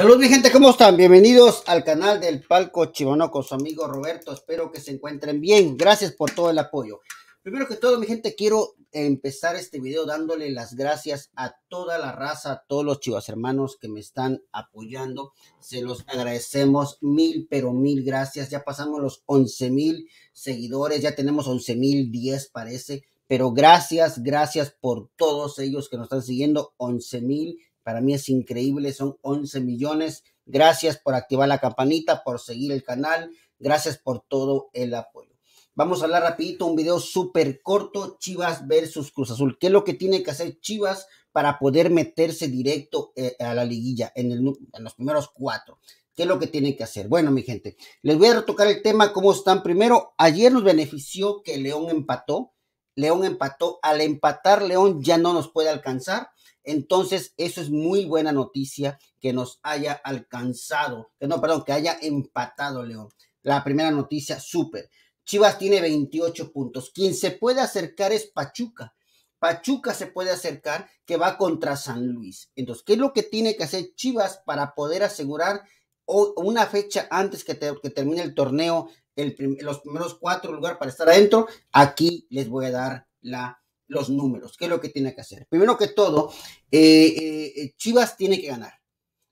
Salud mi gente, ¿cómo están? Bienvenidos al canal del Palco con su amigo Roberto, espero que se encuentren bien, gracias por todo el apoyo. Primero que todo mi gente, quiero empezar este video dándole las gracias a toda la raza, a todos los chivas hermanos que me están apoyando, se los agradecemos mil pero mil gracias, ya pasamos los 11 mil seguidores, ya tenemos 11 mil 10 parece, pero gracias, gracias por todos ellos que nos están siguiendo, 11 mil para mí es increíble, son 11 millones. Gracias por activar la campanita, por seguir el canal. Gracias por todo el apoyo. Vamos a hablar rapidito, un video súper corto, Chivas versus Cruz Azul. ¿Qué es lo que tiene que hacer Chivas para poder meterse directo eh, a la liguilla en, los primeros cuatro? ¿Qué es lo que tiene que hacer? Bueno, mi gente, les voy a retocar el tema, cómo están. Primero, ayer nos benefició que León empató León empató. Al empatar, León ya no nos puede alcanzar. Entonces, eso es muy buena noticia que nos haya alcanzado, que no, perdón, que haya empatado León. La primera noticia, súper. Chivas tiene 28 puntos. Quien se puede acercar es Pachuca. Pachuca se puede acercar que va contra San Luis. Entonces, ¿qué es lo que tiene que hacer Chivas para poder asegurar una fecha antes que, termine el torneo, los primeros cuatro lugares para estar adentro, aquí les voy a dar los números. ¿Qué es lo que tiene que hacer? Primero que todo, eh, eh, Chivas tiene que ganar.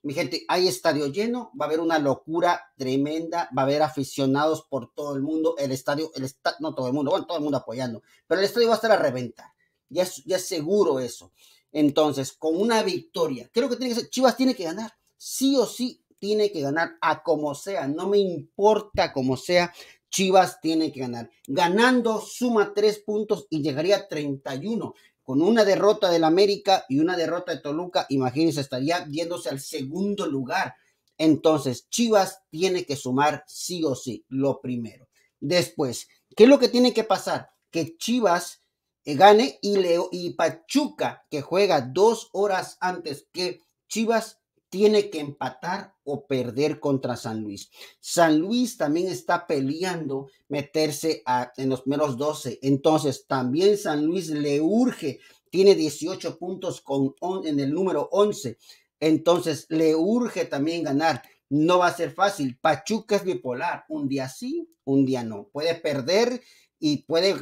Mi gente, hay estadio lleno, va a haber una locura tremenda, va a haber aficionados por todo el mundo, el estadio, el no todo el mundo, bueno, todo el mundo apoyando, pero el estadio va a estar a reventar, ya es, seguro eso. Entonces, con una victoria, creo que tiene que hacer Chivas tiene que ganar, sí o sí, tiene que ganar a como sea, no me importa como sea, Chivas tiene que ganar. Ganando suma tres puntos y llegaría a 31. Con una derrota del América y una derrota de Toluca, imagínense, estaría yéndose al segundo lugar. Entonces, Chivas tiene que sumar sí o sí, lo primero. Después, ¿qué es lo que tiene que pasar? Que Chivas eh, gane y, Leo, y Pachuca, que juega dos horas antes que Chivas, tiene que empatar o perder contra San Luis. San Luis también está peleando meterse en los menos 12. Entonces, también San Luis le urge, tiene 18 puntos con, en el número 11. Entonces, le urge también ganar. No va a ser fácil. Pachuca es bipolar. Un día sí, un día no. Puede perder y puede,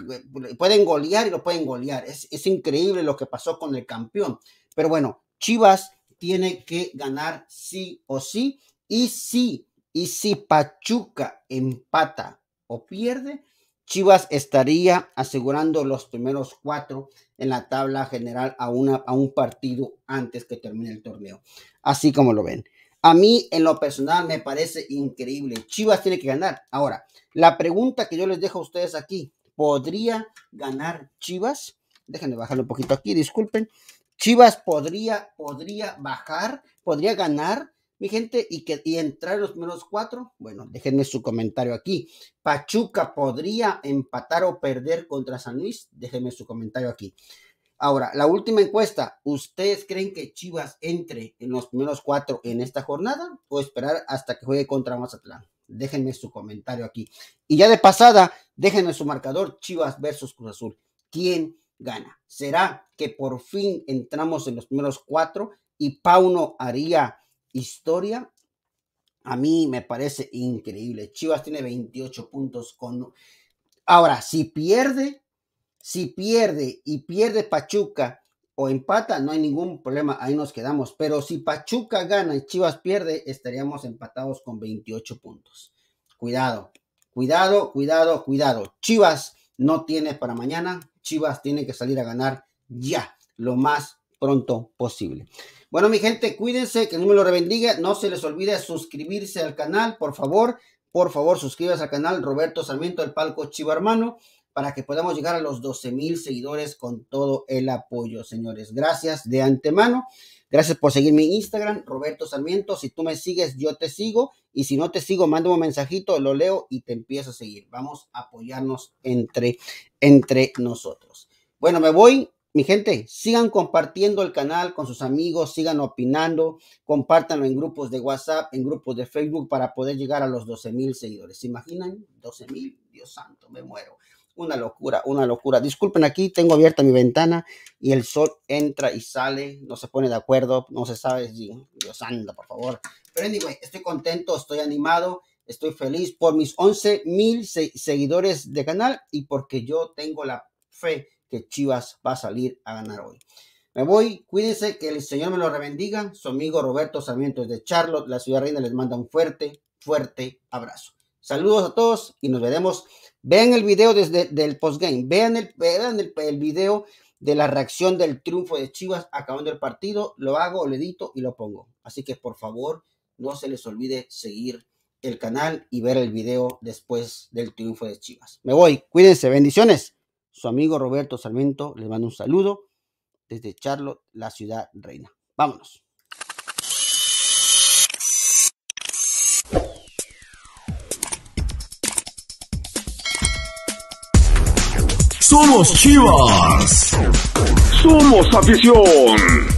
pueden golear y lo pueden golear. Es, es increíble lo que pasó con el campeón. Pero bueno, Chivas tiene que ganar sí o sí. Y sí, y si Pachuca empata o pierde, Chivas estaría asegurando los primeros cuatro en la tabla general a, una, a un partido antes que termine el torneo. Así como lo ven. A mí, en lo personal, me parece increíble. Chivas tiene que ganar. Ahora, la pregunta que yo les dejo a ustedes aquí, ¿podría ganar Chivas? Déjenme bajarlo un poquito aquí, disculpen. Chivas podría, podría bajar, podría ganar, mi gente, y, que, y entrar los primeros cuatro. Bueno, déjenme su comentario aquí. Pachuca podría empatar o perder contra San Luis. Déjenme su comentario aquí. Ahora, la última encuesta. ¿Ustedes creen que Chivas entre en los primeros cuatro en esta jornada o esperar hasta que juegue contra Mazatlán? Déjenme su comentario aquí. Y ya de pasada, déjenme su marcador Chivas versus Cruz Azul. ¿Quién gana. ¿Será que por fin entramos en los primeros cuatro y Pauno haría historia? A mí me parece increíble. Chivas tiene 28 puntos con... Ahora, si pierde, si pierde y pierde Pachuca o empata, no hay ningún problema, ahí nos quedamos. Pero si Pachuca gana y Chivas pierde, estaríamos empatados con 28 puntos. Cuidado, cuidado, cuidado, cuidado. Chivas no tiene para mañana, Chivas tiene que salir a ganar ya, lo más pronto posible. Bueno, mi gente, cuídense, que no me lo bendiga. No se les olvide suscribirse al canal, por favor. Por favor, suscríbase al canal Roberto Sarmiento del Palco Chiva Hermano para que podamos llegar a los 12 mil seguidores con todo el apoyo, señores. Gracias de antemano. Gracias por seguir mi Instagram, Roberto Sarmiento. Si tú me sigues, yo te sigo. Y si no te sigo, mándame un mensajito, lo leo y te empiezo a seguir. Vamos a apoyarnos entre, entre nosotros. Bueno, me voy. Mi gente, sigan compartiendo el canal con sus amigos, sigan opinando, compártanlo en grupos de WhatsApp, en grupos de Facebook para poder llegar a los 12 mil seguidores. ¿Se imaginan? 12 mil, Dios santo, me muero. Una locura, una locura. Disculpen aquí, tengo abierta mi ventana y el sol entra y sale, no se pone de acuerdo, no se sabe si Dios anda, por favor. Pero anyway, estoy contento, estoy animado, estoy feliz por mis 11 mil seguidores de canal y porque yo tengo la fe que Chivas va a salir a ganar hoy. Me voy, cuídense, que el Señor me lo rebendiga. Su amigo Roberto Sarmiento de Charlotte, la ciudad reina, les manda un fuerte, fuerte abrazo. Saludos a todos y nos veremos Vean el video desde del postgame, vean, el, vean el, video de la reacción del triunfo de Chivas acabando el partido, lo hago, lo edito y lo pongo. Así que por favor, no se les olvide seguir el canal y ver el video después del triunfo de Chivas. Me voy, cuídense, bendiciones. Su amigo Roberto Salmento les manda un saludo desde Charlotte, la ciudad reina. Vámonos. Somos Chivas. Somos afición.